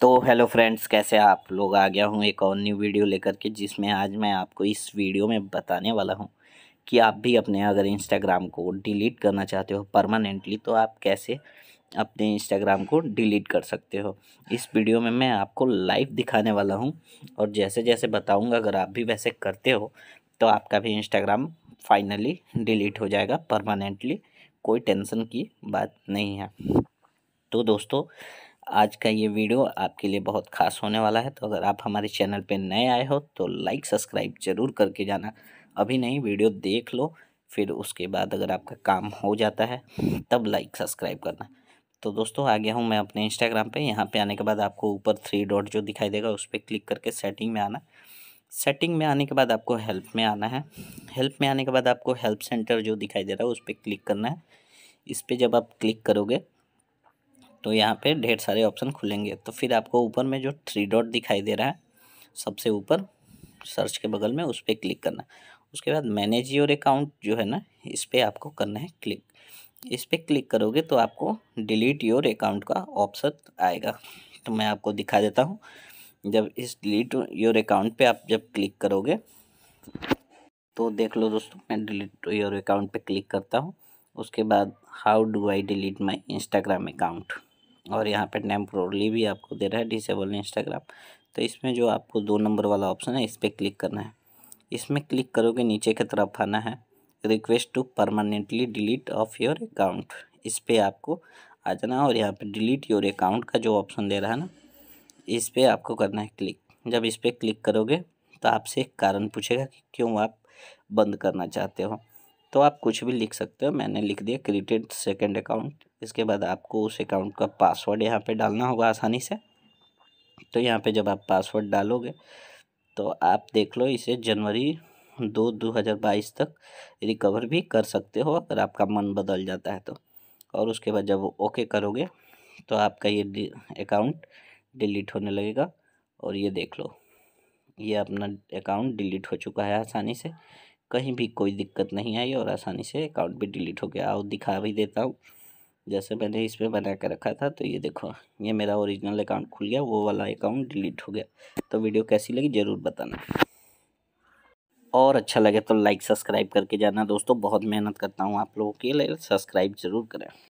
तो hello friends कैसे आप लोग आ गया हूँ एक और न्यू वीडियो लेकर के जिसमें आज मैं आपको इस वीडियो में बताने वाला हूँ कि आप भी अपने अगर इंस्टाग्राम को डिलीट करना चाहते हो परमानेंटली तो आप कैसे अपने इंस्टाग्राम को डिलीट कर सकते हो इस वीडियो में मैं आपको लाइव दिखाने वाला हूँ और जैसे जैसे बताऊँगा अगर आप भी वैसे करते हो तो आपका भी इंस्टाग्राम फाइनली डिलीट हो जाएगा परमानेंटली कोई टेंशन की बात नहीं है तो दोस्तों आज का ये वीडियो आपके लिए बहुत खास होने वाला है तो अगर आप हमारे चैनल पे नए आए हो तो लाइक सब्सक्राइब ज़रूर करके जाना अभी नहीं वीडियो देख लो फिर उसके बाद अगर आपका काम हो जाता है तब लाइक सब्सक्राइब करना तो दोस्तों आ गया हूँ मैं अपने इंस्टाग्राम पे यहाँ पे आने के बाद आपको ऊपर थ्री डॉट जो दिखाई देगा उस पर क्लिक करके सेटिंग में आना सेटिंग में आने के बाद आपको हेल्प में आना है हेल्प में आने के बाद आपको हेल्प सेंटर जो दिखाई दे रहा है उस पर क्लिक करना है इस पर जब आप क्लिक करोगे तो यहाँ पे ढेर सारे ऑप्शन खुलेंगे तो फिर आपको ऊपर में जो थ्री डॉट दिखाई दे रहा है सबसे ऊपर सर्च के बगल में उस पर क्लिक करना उसके बाद मैनेज योर अकाउंट जो है ना इस पर आपको करना है क्लिक इस पर क्लिक करोगे तो आपको डिलीट योर अकाउंट का ऑप्शन आएगा तो मैं आपको दिखा देता हूँ जब इस डिलीट योर अकाउंट पे आप जब क्लिक करोगे तो देख लो दोस्तों मैं डिलीट योर अकाउंट पे क्लिक करता हूँ उसके बाद how do I delete my Instagram account और यहाँ पे टेम्प्रोरली भी आपको दे रहा है डिसेबल इंस्टाग्राम तो इसमें जो आपको दो नंबर वाला ऑप्शन है इस पर क्लिक करना है इसमें क्लिक करोगे नीचे की तरफ आना है request to permanently delete of your account इस पर आपको आ जाना और यहाँ पर डिलीट योर अकाउंट का जो ऑप्शन दे रहा है ना इस पर आपको करना है क्लिक जब इस पर क्लिक करोगे तो आपसे एक कारण पूछेगा कि क्यों आप बंद करना चाहते हो तो आप कुछ भी लिख सकते हो मैंने लिख दिया क्रिएटेड सेकेंड अकाउंट इसके बाद आपको उस अकाउंट का पासवर्ड यहाँ पे डालना होगा आसानी से तो यहाँ पे जब आप पासवर्ड डालोगे तो आप देख लो इसे जनवरी दो दो हज़ार बाईस तक रिकवर भी कर सकते हो अगर आपका मन बदल जाता है तो और उसके बाद जब ओके करोगे तो आपका ये अकाउंट डिलीट होने लगेगा और ये देख लो ये अपना अकाउंट डिलीट हो चुका है आसानी से कहीं भी कोई दिक्कत नहीं आई और आसानी से अकाउंट भी डिलीट हो गया और दिखा भी देता हूँ जैसे मैंने इस पर बना कर रखा था तो ये देखो ये मेरा ओरिजिनल अकाउंट खुल गया वो वाला अकाउंट डिलीट हो गया तो वीडियो कैसी लगी ज़रूर बताना और अच्छा लगे तो लाइक सब्सक्राइब करके जाना दोस्तों बहुत मेहनत करता हूँ आप लोगों के लिए सब्सक्राइब ज़रूर करें